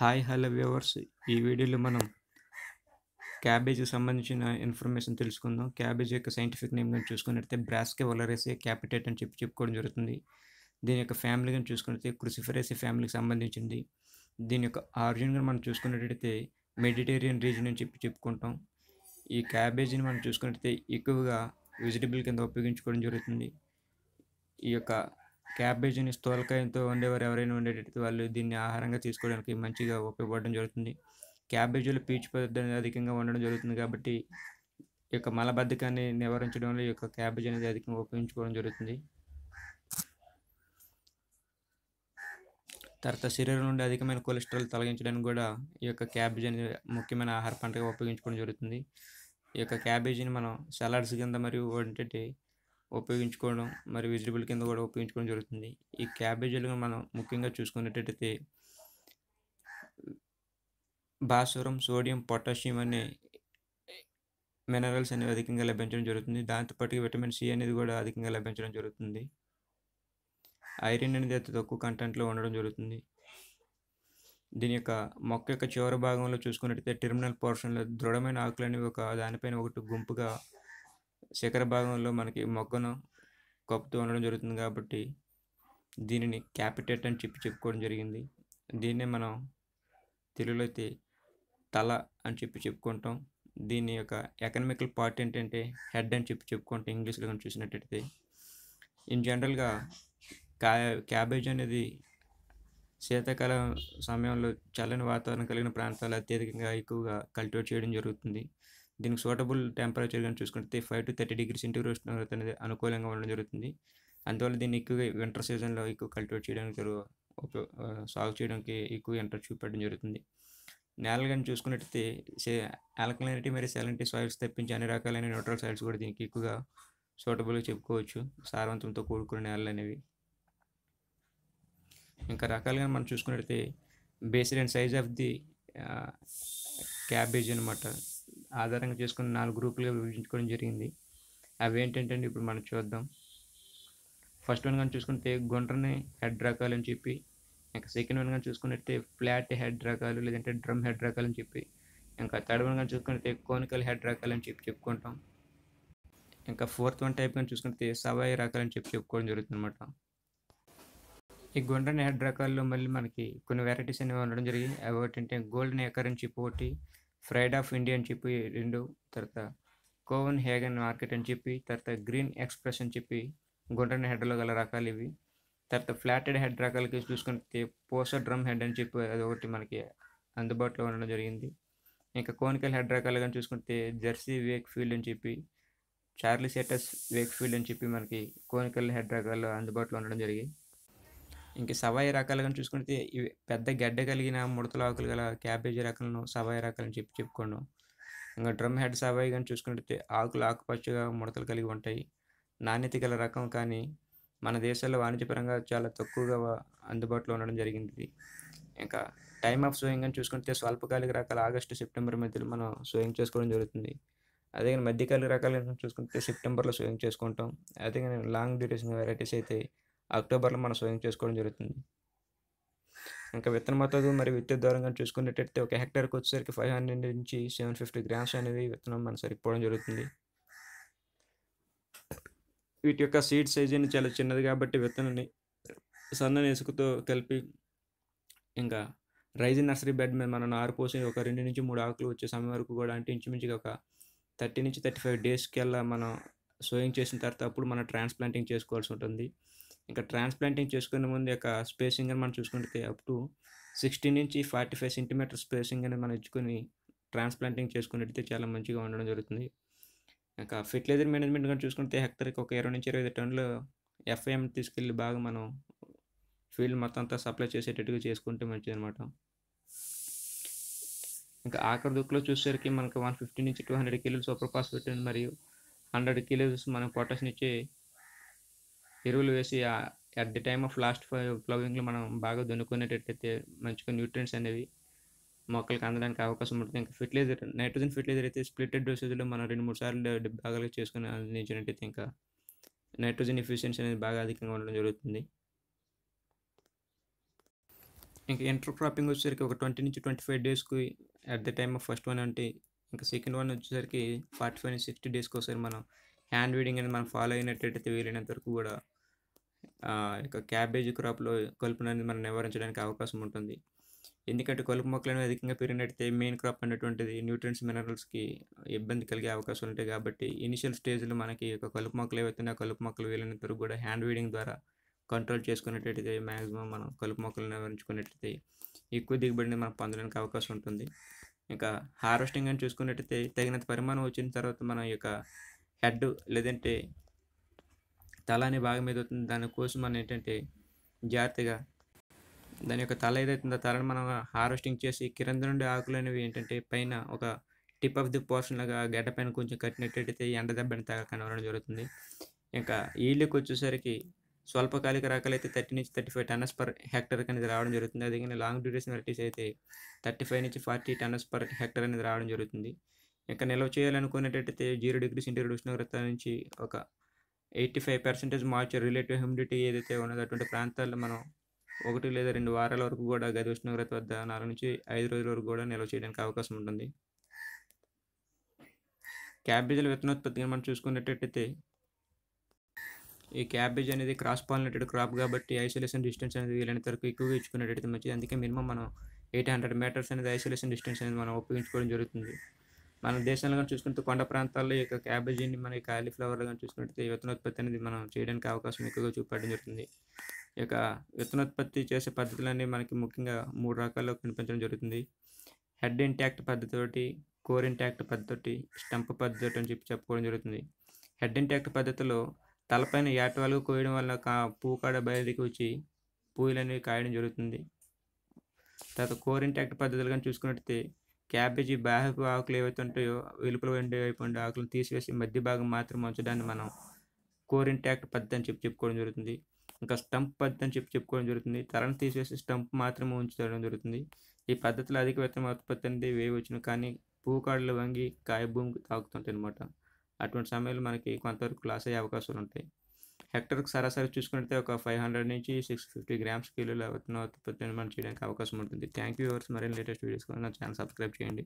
hi hello viewers ఈ వీడియోలో మనం క్యాబేజీకి సంబంధించిన ఇన్ఫర్మేషన్ తెలుసుకుందాం క్యాబేజ్ యొక్క సైంటిఫిక్ నేమ్ కానీ చూసుకున్నట్టయితే బ్రాస్కే వలరేసే క్యాపిటేట్ అని చెప్పి చెప్పుకోవడం జరుగుతుంది దీని యొక్క ఫ్యామిలీ కానీ చూసుకున్నట్లయితే క్రుసిఫరేసే ఫ్యామిలీకి సంబంధించింది దీని యొక్క ఆరిజిన్ కానీ మనం చూసుకున్నట్టయితే మెడిటేరియన్ రీజన్ అని చెప్పి చెప్పుకుంటాం ఈ క్యాబేజీని మనం చూసుకున్నట్టయితే ఎక్కువగా వెజిటబుల్ కింద ఉపయోగించుకోవడం జరుగుతుంది ఈ యొక్క క్యాబేజీని స్థూలకాయంతో వండేవారు ఎవరైనా ఉండేటట్టు వాళ్ళు దీన్ని ఆహారంగా తీసుకోవడానికి మంచిగా ఉపయోగపడడం జరుగుతుంది క్యాబేజీలో పీచు పదార్థాన్ని అధికంగా ఉండడం జరుగుతుంది కాబట్టి ఈ యొక్క మలబద్ధకాన్ని నివారించడంలో ఈ యొక్క క్యాబేజ్ అనేది అధికంగా ఉపయోగించుకోవడం జరుగుతుంది తర్వాత శరీరం నుండి అధికమైన కొలెస్ట్రాల్ తొలగించడానికి కూడా ఈ యొక్క క్యాబేజ్ అనేది ముఖ్యమైన ఆహార పంటగా ఉపయోగించుకోవడం జరుగుతుంది ఈ యొక్క క్యాబేజీని మనం సలాడ్స్ కింద మరియు ఏంటంటే ఉపయోగించుకోవడం మరి వెజిటబుల్ కింద కూడా ఉపయోగించుకోవడం జరుగుతుంది ఈ క్యాబేజీలు మనం ముఖ్యంగా చూసుకునేటట్టయితే భాస్వరం సోడియం పొటాషియం అనే మినరల్స్ అనేవి అధికంగా లభించడం జరుగుతుంది దాంతోపాటు విటమిన్ సి అనేది కూడా అధికంగా లభించడం జరుగుతుంది ఐరన్ అనేది అతి తక్కువ కంటెంట్లో ఉండడం జరుగుతుంది దీని యొక్క మొక్క యొక్క చివరి భాగంలో చూసుకున్నట్టయితే టెర్మినల్ పోర్షన్లో దృఢమైన ఆకులు అనేవి ఒక దానిపైన ఒకటి గుంపుగా శిఖర భాగంలో మనకి మొగ్గను కప్పుతూ ఉండడం జరుగుతుంది కాబట్టి దీనిని క్యాపిటేట్ అని చెప్పి చెప్పుకోవడం జరిగింది దీన్నే మనం తెలుగులో అయితే తల అని చెప్పి చెప్పుకుంటాం దీని యొక్క ఎకనామికల్ పార్ట్ ఏంటంటే హెడ్ అని చెప్పి చెప్పుకుంటాం ఇంగ్లీష్లో కానీ చూసినట్టయితే ఇన్ జనరల్గా క్యా క్యాబేజ్ అనేది శీతాకాల సమయంలో చల్లని వాతావరణం కలిగిన ప్రాంతాలు అత్యధికంగా ఎక్కువగా కల్టివేట్ చేయడం జరుగుతుంది దీనికి సూటబుల్ టెంపరేచర్ కానీ చూసుకుంటే five to thirty degree centigrade ఉష్ణోగ్రత అనేది అనుకూలంగా ఉండడం జరుగుతుంది అందువల్ల దీన్ని ఎక్కువగా వింటర్ సీజన్లో ఎక్కువ కల్టివేట్ చేయడానికి సాగు చేయడానికి ఎక్కువ ఇంట్రెస్ట్ చూపెట్టడం జరుగుతుంది నేల కానీ చూసుకున్నట్టయితే ఆల్కలైనిటీ మరియు సెలంటీ సాయిల్స్ తప్పించి అన్ని రకాలైన న్యూట్రల్ సాయిల్స్ కూడా దీనికి ఎక్కువగా సూటబుల్గా చెప్పుకోవచ్చు సారవంతంతో కూడుకున్న నేలలు అనేవి ఇంకా రకాలుగా మనం చూసుకున్నట్టయితే based and size of the cabbage అనమాట ఆధారంగా చేసుకుని నాలుగు గ్రూపులుగా విభజించుకోవడం జరిగింది అవి ఏంటంటే ఇప్పుడు మనం చూద్దాం ఫస్ట్ వన్ కానీ చూసుకుంటే గుండ్రని హెడ్ రకాలు అని చెప్పి ఇంకా సెకండ్ వన్ కానీ చూసుకున్నట్టే ఫ్లాట్ హెడ్ రకాలు లేదంటే డ్రమ్ హెడ్ రకాలు అని చెప్పి ఇంకా థర్డ్ వన్ కానీ చూసుకుంటే కోనికల్ హెడ్ రకాలు అని చెప్పి చెప్పుకుంటాం ఇంకా ఫోర్త్ వన్ టైప్ కానీ చూసుకుంటే సవాయి రకాలు అని చెప్పి చెప్పుకోవడం జరుగుతుంది అనమాట ఈ గుండ్రని హెడ్ రకాల్లో మళ్ళీ మనకి కొన్ని వెరైటీస్ అనేవి ఉండడం జరిగింది అవి ఒకటి అంటే గోల్డెన్ ఎకర్ అని చెప్పి ఒకటి ఫ్రైడ్ ఆఫ్ ఇండియా అని చెప్పి రెండు తర్వాత కోవన్ హేగన్ మార్కెట్ అని చెప్పి తర్వాత గ్రీన్ ఎక్స్ప్రెస్ అని చెప్పి గుండ్రని హెడ్లో గల రకాలు ఇవి తర్వాత ఫ్లాటెడ్ హెడ్ రకాలకి చూసుకుంటే పోస డ్రమ్ హెడ్ అని చెప్పి అది ఒకటి మనకి అందుబాటులో ఉండడం జరిగింది ఇంకా కోనికల్ హెడ్ రకాలుగా చూసుకుంటే జెర్సీ వేక్ ఫీల్డ్ అని చెప్పి చార్లీ సెటస్ వేక్ ఫీల్డ్ అని చెప్పి మనకి కోనికల్ హెడ్ రకాలు అందుబాటులో ఉండడం జరిగింది ఇంకా సవాయి రకాలుగా చూసుకుంటే ఇవి పెద్ద గడ్డ కలిగిన ముడతల ఆకులు గల క్యాబేజీ రకాలను సవాయి రకాలను చెప్పి చెప్పుకోండి ఇంకా డ్రమ్ హెడ్ సవాయి కానీ చూసుకుంటే ఆకులు ఆకుపచ్చగా ముడతలు కలిగి ఉంటాయి నాణ్యత గల రకం కానీ మన దేశాల్లో వాణిజ్యపరంగా చాలా తక్కువగా అందుబాటులో ఉండడం జరిగింది ఇంకా టైం ఆఫ్ సోయింగ్ అని చూసుకుంటే స్వల్పకాలిక రకాల ఆగస్టు సెప్టెంబర్ మధ్యలో మనం సోయింగ్ చేసుకోవడం జరుగుతుంది అదే మధ్యకాలిక రకాలు చూసుకుంటే సెప్టెంబర్లో సోయింగ్ చేసుకుంటాం అదే లాంగ్ డ్యూరేషన్ వెరైటీస్ అయితే అక్టోబర్లో మనం స్వయం చేసుకోవడం జరుగుతుంది ఇంకా విత్తన మద్దతు మరియు విద్యుత్ దూరంగా చూసుకున్నట్టయితే ఒక హెక్టార్కి వచ్చేసరికి ఫైవ్ హండ్రెడ్ నుంచి సెవెన్ ఫిఫ్టీ గ్రామ్స్ అనేవి విత్తనం మనం సరిపోవడం జరుగుతుంది వీటి యొక్క సీడ్ సైజ్ చాలా చిన్నది కాబట్టి విత్తనాన్ని సన్నని ఇసుకతో కలిపి ఇంకా రైజింగ్ నర్సరీ బెడ్ మీద మనం నారు పోసి ఒక రెండు నుంచి మూడు ఆకులు వచ్చే సమయం వరకు కూడా అంటే ఇంచుమించి ఒక థర్టీ నుంచి థర్టీ ఫైవ్ డేస్కి వెళ్ళా మనం సోయింగ్ చేసిన తర్వాత అప్పుడు మనం ట్రాన్స్ప్లాంటింగ్ చేసుకోవాల్సి ఉంటుంది ఇంకా ట్రాన్స్ప్లాంటింగ్ చేసుకునే ముందు యొక్క స్పేసింగ్ అని మనం చూసుకుంటే అప్ టు సిక్స్టీ నుంచి ఫార్టీ ఫైవ్ సెంటీమీటర్ స్పేసింగ్ అనేది మనం ఇచ్చుకొని ట్రాన్స్ప్లాంటింగ్ చేసుకున్నట్టయితే చాలా మంచిగా ఉండడం జరుగుతుంది ఇంకా ఫెర్టిలైజర్ మేనేజ్మెంట్ కానీ చూసుకుంటే హెక్టర్కి ఒక ఇరవై నుంచి ఇరవై ఐదు టన్నులు ఎఫ్ఐఎం తీసుకెళ్ళి బాగా మనం ఫీల్డ్ మొత్తం అంతా సప్లై చేసేటట్టుగా చేసుకుంటే మంచిది అనమాట ఇంకా ఆఖరి దుక్కులో చూసేసరికి మనకు వన్ ఫిఫ్టీ నుంచి టూ హండ్రెడ్ కిలోలు సూపర్ ఫాస్ఫేట్ మరియు హండ్రెడ్ కిలోస్ మనం పొటాషియం ఇచ్చే ఎరువులు వేసి at the time of last ఫ్లవింగ్లో మనం బాగా దున్నుకునేటట్టయితే మంచిగా న్యూట్రియన్స్ అనేవి మొక్కలకు అందడానికి అవకాశం ఉంటుంది ఇంకా ఫెర్టిలైజర్ నైట్రోజన్ ఫెర్టిలైజర్ అయితే స్ప్లిటెడ్ డోసేజ్లో మనం రెండు మూడు సార్లు భాగాలుగా చేసుకుని అందించినట్టయితే ఇంకా నైట్రోజన్ ఎఫిషియన్సీ అనేది బాగా అధికంగా ఉండడం జరుగుతుంది ఇంకా ఇంటర్ క్రాపింగ్ వచ్చేసరికి ఒక ట్వంటీ నుంచి ట్వంటీ ఫైవ్ డేస్కి at the time of first one అంటే ఇంకా సెకండ్ వన్ వచ్చేసరికి ఫార్టీ ఫైవ్ నుంచి సిక్స్టీ డేస్కి ఒకసారి మనం హ్యాండ్ వీడింగ్ అనేది మనం ఫాలో అయినట్టయితే వీలైనంత వరకు కూడా ఇక క్యాబేజీ క్రాప్లో కలుపు అనేది మనం నివారించడానికి అవకాశం ఉంటుంది ఎందుకంటే కలుపు మొక్కలు అనేవి అధికంగా పెరిగినట్టయితే మెయిన్ క్రాప్ అనేటువంటిది న్యూట్రియన్స్ మినరల్స్కి ఇబ్బంది కలిగే అవకాశం ఉంటాయి కాబట్టి ఇనిషియల్ స్టేజ్లో మనకి ఒక కలుపు మొక్కలు ఏవైతున్నాయో కలుపు మొక్కలు వీలైనంత వరకు కూడా హ్యాండ్ వీడింగ్ ద్వారా కంట్రోల్ చేసుకునేటట్టయితే మ్యాక్సిమం మనం కలుపు మొక్కలు నివారించుకునేటైతే ఎక్కువ దిగుబడిని మనం పొందడానికి అవకాశం ఉంటుంది ఇంకా హార్వెస్టింగ్ అని చూసుకున్నట్టయితే తగినంత పరిమాణం వచ్చిన తర్వాత మన యొక్క హెడ్ లేదంటే తల అనే భాగం అవుతుంది దానికోసం మనం ఏంటంటే జాగ్రత్తగా దాని యొక్క తల ఏదైతుందో తలను మనం హార్వెస్టింగ్ చేసి కింద నుండి ఆకులు అనేవి ఏంటంటే పైన ఒక టిప్ ఆఫ్ ది పోర్షన్ లాగా గడ్డ పైన కొంచెం కట్టినట్టయితే ఎండ దెబ్బని తాగా కనవడం జరుగుతుంది ఇంకా ఈళ్ళకి వచ్చేసరికి స్వల్పకాలిక రకాలు అయితే థర్టీ నుంచి thirty five tonnes per hectare అనేది రావడం జరుగుతుంది అదే లాంగ్ డ్యూరేషన్ వెరైటీస్ అయితే థర్టీ ఫైవ్ నుంచి ఫార్టీ టన్నస్ పర్ హెక్టర్ అనేది రావడం జరుగుతుంది ఇంకా నిల్వ చేయాలనుకునేటట్టయితే జీరో డిగ్రీ సెంటీగ్రేడ్ ఉష్ణోగ్రత నుంచి ఒక eighty five percentage moisture relative humidity ఏదైతే ఉన్నదో అటువంటి ప్రాంతాల్లో మనం ఒకటి లేదా రెండు వారాల వరకు కూడా గది ఉష్ణోగ్రత వద్ద నాలుగు నుంచి ఐదు రోజుల వరకు కూడా నిల్వ చేయడానికి అవకాశం ఉంటుంది క్యాబేజీల విత్తనోత్పత్తిని మనం చూసుకున్నట్టయితే ఈ క్యాబేజ్ అనేది క్రాస్ పాలినేటెడ్ క్రాప్ కాబట్టి ఐసోలేషన్ డిస్టెన్స్ అనేది వీలైనంత వరకు ఎక్కువగా ఇచ్చుకునేటట్టు మంచిది అందుకే మినిమం మనం ఎయిట్ హండ్రెడ్ మీటర్స్ అనేది ఐసోలేషన్ డిస్టెన్స్ అనేది మనం ఉపయోగించుకోవడం జరుగుతుంది మన దేశంలో కానీ చూసుకుంటే కొండ ప్రాంతాల్లో ఈ యొక్క క్యాబేజీని మన కాలీఫ్లవర్లో కానీ చూసుకుంటే విత్తనోత్పత్తి అనేది మనం చేయడానికి అవకాశం ఎక్కువగా చూపడం జరుగుతుంది ఈ యొక్క విత్తనోత్పత్తి చేసే పద్ధతులన్నీ మనకి ముఖ్యంగా మూడు రకాల్లో కనిపించడం జరుగుతుంది హెడ్ ఇంటాక్ట్ పద్ధతి కోర్ ఇంటాక్ట్ పద్ధతి స్టంప్ పద్ధతి అని చెప్పి చెప్పుకోవడం జరుగుతుంది హెడ్ ఇంటాక్ట్ పద్ధతిలో తలపైన వాళ్ళు కోయడం వల్ల కా పువ్వు కాడ బయలుదేరికి వచ్చి పూలు అనేవి కాయడం జరుగుతుంది తర్వాత కోర్ ఇంటాక్ట్ పద్ధతులు కానీ చూసుకున్నట్టయితే క్యాబేజీ బాహపు ఆకులు ఏవైతే ఉంటాయో వెలుపల ఉండే ఆకులను తీసివేసి మధ్య భాగం మాత్రం ఉంచడాన్ని మనం కోర్ ఇంటాక్ట్ పద్ధతి అని చెప్పి చెప్పుకోవడం జరుగుతుంది ఇంకా స్టంప్ పద్ధతి అని చెప్పి చెప్పుకోవడం జరుగుతుంది తలను తీసివేసి స్టంప్ మాత్రమే ఉంచడం జరుగుతుంది ఈ పద్ధతిలో అధిక విత్తనం ఉత్పత్తి అనేది వేయవచ్చును కానీ పూకాడలు వంగి కాయ భూమికి తాకుతుంటాయి అనమాట అటువంటి సమయంలో మనకి కొంతవరకు లాస్ అయ్యే అవకాశాలు ఉంటాయి హెక్టర్కి సరాసరి చూసుకుంటే ఒక ఫైవ్ హండ్రెడ్ నుంచి సిక్స్ ఫిఫ్టీ గ్రామ్స్ కిలోల ఉత్పత్తి నిర్మాణం చేయడానికి అవకాశం ఉంటుంది థ్యాంక్ యూ ఎవర్స్ మరిన్ని లేటెస్ట్ వీడియోస్ కూడా నా ఛానల్ సబ్స్క్రైబ్ చేయండి